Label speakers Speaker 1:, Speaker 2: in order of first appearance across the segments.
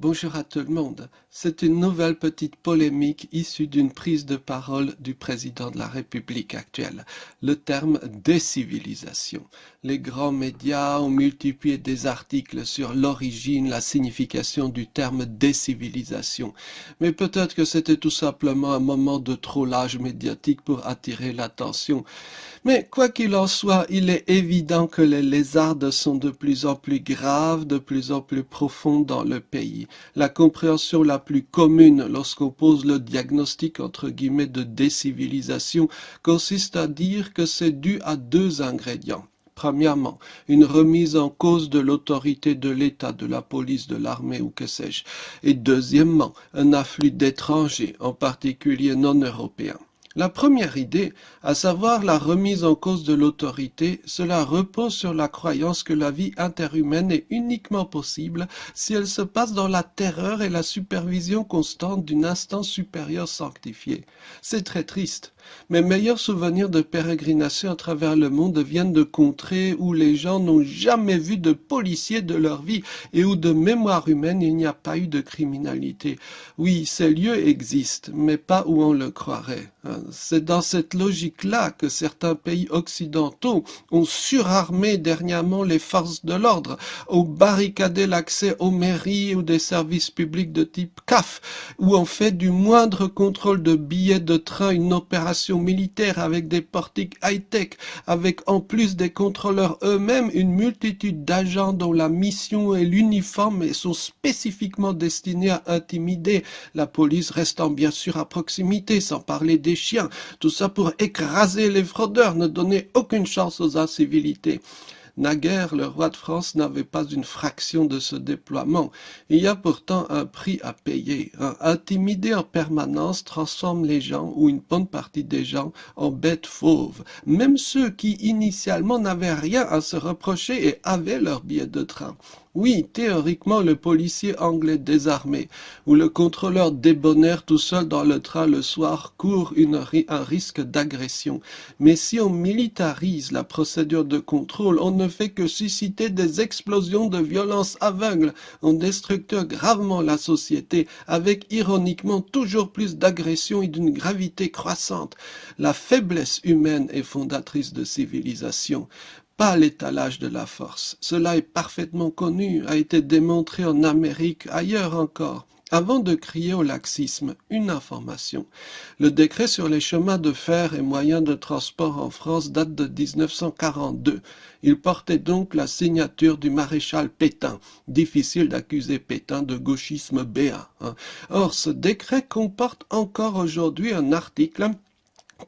Speaker 1: Bonjour à tout le monde. C'est une nouvelle petite polémique issue d'une prise de parole du président de la République actuelle. Le terme décivilisation. Les grands médias ont multiplié des articles sur l'origine, la signification du terme décivilisation. Mais peut-être que c'était tout simplement un moment de trollage médiatique pour attirer l'attention. Mais quoi qu'il en soit, il est évident que les lézardes sont de plus en plus graves, de plus en plus profondes dans le pays la compréhension la plus commune lorsqu'on pose le diagnostic entre guillemets de décivilisation consiste à dire que c'est dû à deux ingrédients. Premièrement, une remise en cause de l'autorité de l'État, de la police, de l'armée ou que sais-je. Et deuxièmement, un afflux d'étrangers, en particulier non européens. La première idée, à savoir la remise en cause de l'autorité, cela repose sur la croyance que la vie interhumaine est uniquement possible si elle se passe dans la terreur et la supervision constante d'une instance supérieure sanctifiée. C'est très triste, mes meilleurs souvenirs de pérégrinations à travers le monde viennent de contrées où les gens n'ont jamais vu de policiers de leur vie et où de mémoire humaine il n'y a pas eu de criminalité. Oui, ces lieux existent, mais pas où on le croirait. Hein, c'est dans cette logique-là que certains pays occidentaux ont surarmé dernièrement les forces de l'ordre, ont barricadé l'accès aux mairies ou des services publics de type CAF, ou ont fait du moindre contrôle de billets de train une opération militaires avec des portiques high-tech, avec en plus des contrôleurs eux-mêmes une multitude d'agents dont la mission est l'uniforme sont spécifiquement destinés à intimider, la police restant bien sûr à proximité, sans parler des chiens, tout ça pour écraser les fraudeurs, ne donner aucune chance aux incivilités. Naguère, le roi de France n'avait pas une fraction de ce déploiement. Il y a pourtant un prix à payer. Intimider en permanence transforme les gens, ou une bonne partie des gens, en bêtes fauves. Même ceux qui, initialement, n'avaient rien à se reprocher et avaient leur billet de train. Oui, théoriquement, le policier anglais désarmé ou le contrôleur débonnaire tout seul dans le train le soir court un risque d'agression. Mais si on militarise la procédure de contrôle, on ne fait que susciter des explosions de violence aveugle en destructeur gravement la société, avec ironiquement toujours plus d'agressions et d'une gravité croissante. La faiblesse humaine est fondatrice de civilisation l'étalage de la force. Cela est parfaitement connu, a été démontré en Amérique, ailleurs encore. Avant de crier au laxisme, une information. Le décret sur les chemins de fer et moyens de transport en France date de 1942. Il portait donc la signature du maréchal Pétain. Difficile d'accuser Pétain de gauchisme béat. Hein. Or, ce décret comporte encore aujourd'hui un article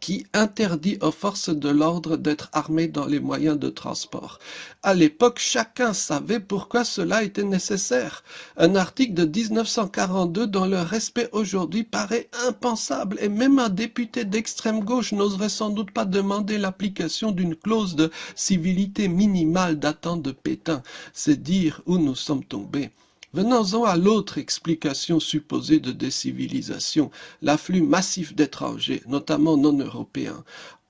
Speaker 1: qui interdit aux forces de l'ordre d'être armées dans les moyens de transport. À l'époque, chacun savait pourquoi cela était nécessaire. Un article de 1942 dont le respect aujourd'hui paraît impensable et même un député d'extrême gauche n'oserait sans doute pas demander l'application d'une clause de civilité minimale datant de Pétain. C'est dire où nous sommes tombés. Venons-en à l'autre explication supposée de décivilisation, l'afflux massif d'étrangers, notamment non européens.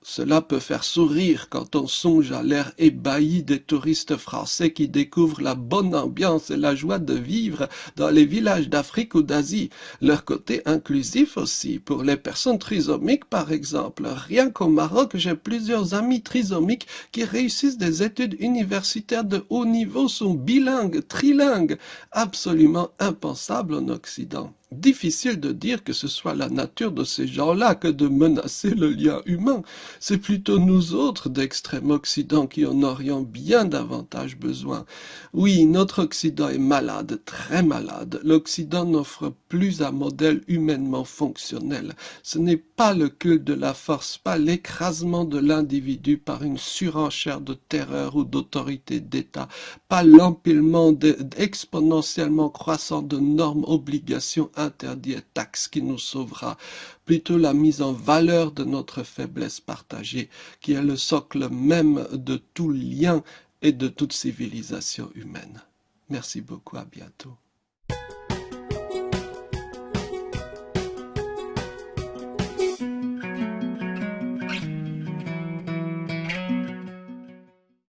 Speaker 1: Cela peut faire sourire quand on songe à l'air ébahi des touristes français qui découvrent la bonne ambiance et la joie de vivre dans les villages d'Afrique ou d'Asie. Leur côté inclusif aussi, pour les personnes trisomiques par exemple. Rien qu'au Maroc, j'ai plusieurs amis trisomiques qui réussissent des études universitaires de haut niveau, sont bilingues, trilingues, absolument impensables en Occident difficile de dire que ce soit la nature de ces gens-là que de menacer le lien humain. C'est plutôt nous autres d'extrême Occident qui en aurions bien davantage besoin. Oui, notre Occident est malade, très malade. L'Occident n'offre plus un modèle humainement fonctionnel. Ce n'est pas le culte de la force, pas l'écrasement de l'individu par une surenchère de terreur ou d'autorité d'État, pas l'empilement exponentiellement croissant de normes, obligations, interdit taxe qui nous sauvera, plutôt la mise en valeur de notre faiblesse partagée, qui est le socle même de tout lien et de toute civilisation humaine. Merci beaucoup, à bientôt.